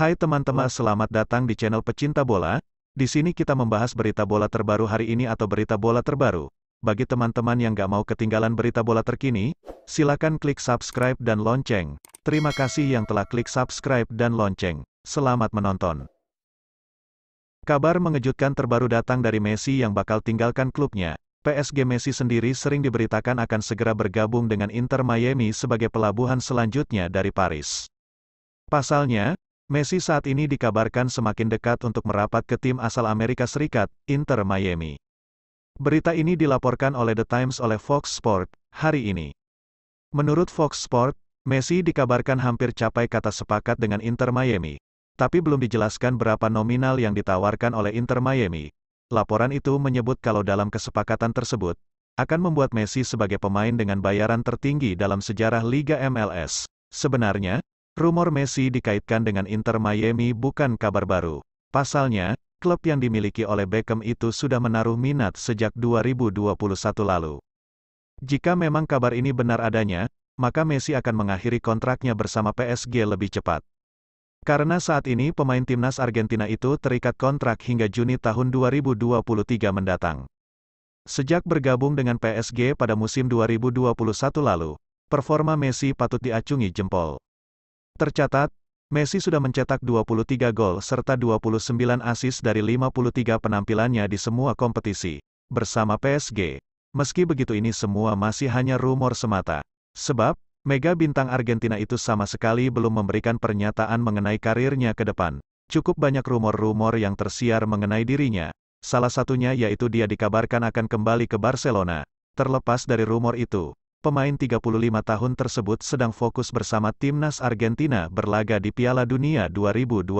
Hai teman-teman, selamat datang di channel Pecinta Bola. Di sini kita membahas berita bola terbaru hari ini atau berita bola terbaru. Bagi teman-teman yang gak mau ketinggalan berita bola terkini, silakan klik subscribe dan lonceng. Terima kasih yang telah klik subscribe dan lonceng. Selamat menonton. Kabar mengejutkan terbaru datang dari Messi yang bakal tinggalkan klubnya. PSG Messi sendiri sering diberitakan akan segera bergabung dengan Inter Miami sebagai pelabuhan selanjutnya dari Paris. Pasalnya, Messi saat ini dikabarkan semakin dekat untuk merapat ke tim asal Amerika Serikat, Inter Miami. Berita ini dilaporkan oleh The Times oleh Fox Sport, hari ini. Menurut Fox Sport, Messi dikabarkan hampir capai kata sepakat dengan Inter Miami. Tapi belum dijelaskan berapa nominal yang ditawarkan oleh Inter Miami. Laporan itu menyebut kalau dalam kesepakatan tersebut, akan membuat Messi sebagai pemain dengan bayaran tertinggi dalam sejarah Liga MLS. Sebenarnya, Rumor Messi dikaitkan dengan Inter Miami bukan kabar baru. Pasalnya, klub yang dimiliki oleh Beckham itu sudah menaruh minat sejak 2021 lalu. Jika memang kabar ini benar adanya, maka Messi akan mengakhiri kontraknya bersama PSG lebih cepat. Karena saat ini pemain timnas Argentina itu terikat kontrak hingga Juni tahun 2023 mendatang. Sejak bergabung dengan PSG pada musim 2021 lalu, performa Messi patut diacungi jempol. Tercatat, Messi sudah mencetak 23 gol serta 29 asis dari 53 penampilannya di semua kompetisi, bersama PSG. Meski begitu ini semua masih hanya rumor semata. Sebab, mega bintang Argentina itu sama sekali belum memberikan pernyataan mengenai karirnya ke depan. Cukup banyak rumor-rumor yang tersiar mengenai dirinya. Salah satunya yaitu dia dikabarkan akan kembali ke Barcelona. Terlepas dari rumor itu, pemain 35 tahun tersebut sedang fokus bersama timnas Argentina berlaga di Piala Dunia 2022.